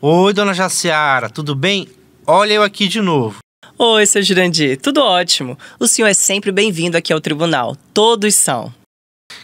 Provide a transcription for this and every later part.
Oi, dona Jaciara, tudo bem? Olha eu aqui de novo. Oi, seu Jurandir, tudo ótimo. O senhor é sempre bem-vindo aqui ao tribunal. Todos são.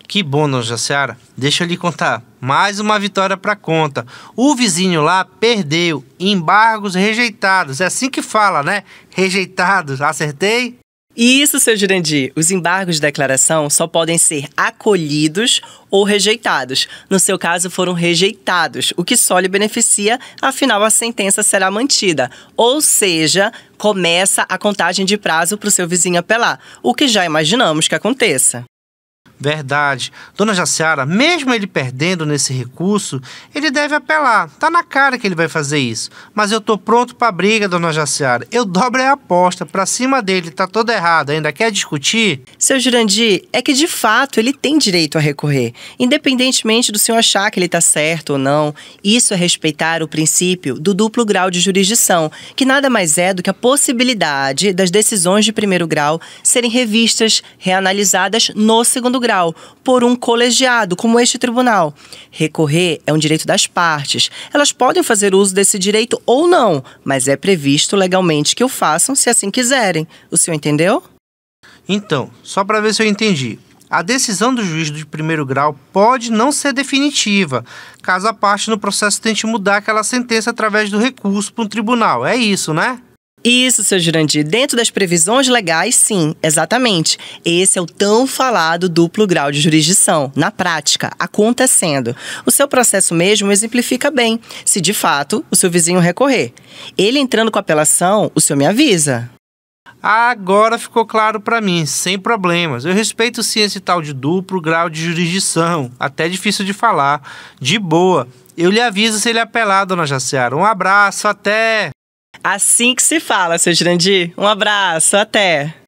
Que bom, dona Jaciara. Deixa eu lhe contar. Mais uma vitória para conta. O vizinho lá perdeu. Embargos rejeitados. É assim que fala, né? Rejeitados. Acertei? E Isso, seu Jurandir. Os embargos de declaração só podem ser acolhidos ou rejeitados. No seu caso, foram rejeitados, o que só lhe beneficia, afinal a sentença será mantida. Ou seja, começa a contagem de prazo para o seu vizinho apelar, o que já imaginamos que aconteça. Verdade. Dona Jaciara, mesmo ele perdendo nesse recurso, ele deve apelar. Tá na cara que ele vai fazer isso. Mas eu tô pronto pra briga, dona Jaciara. Eu dobro a aposta. Pra cima dele tá todo errado. Ainda quer discutir? Seu Jurandir, é que de fato ele tem direito a recorrer. Independentemente do senhor achar que ele tá certo ou não, isso é respeitar o princípio do duplo grau de jurisdição, que nada mais é do que a possibilidade das decisões de primeiro grau serem revistas, reanalisadas no segundo grau por um colegiado, como este tribunal. Recorrer é um direito das partes. Elas podem fazer uso desse direito ou não, mas é previsto legalmente que o façam se assim quiserem. O senhor entendeu? Então, só para ver se eu entendi. A decisão do juiz de primeiro grau pode não ser definitiva, caso a parte no processo tente mudar aquela sentença através do recurso para um tribunal. É isso, né? Isso, seu Jurandir. Dentro das previsões legais, sim, exatamente. Esse é o tão falado duplo grau de jurisdição, na prática, acontecendo. O seu processo mesmo exemplifica bem, se de fato o seu vizinho recorrer. Ele entrando com apelação, o senhor me avisa. Agora ficou claro para mim, sem problemas. Eu respeito sim esse tal de duplo grau de jurisdição, até difícil de falar. De boa. Eu lhe aviso se ele é apelar, dona Jaciara. Um abraço, até! Assim que se fala, seu Jirandir. Um abraço, até.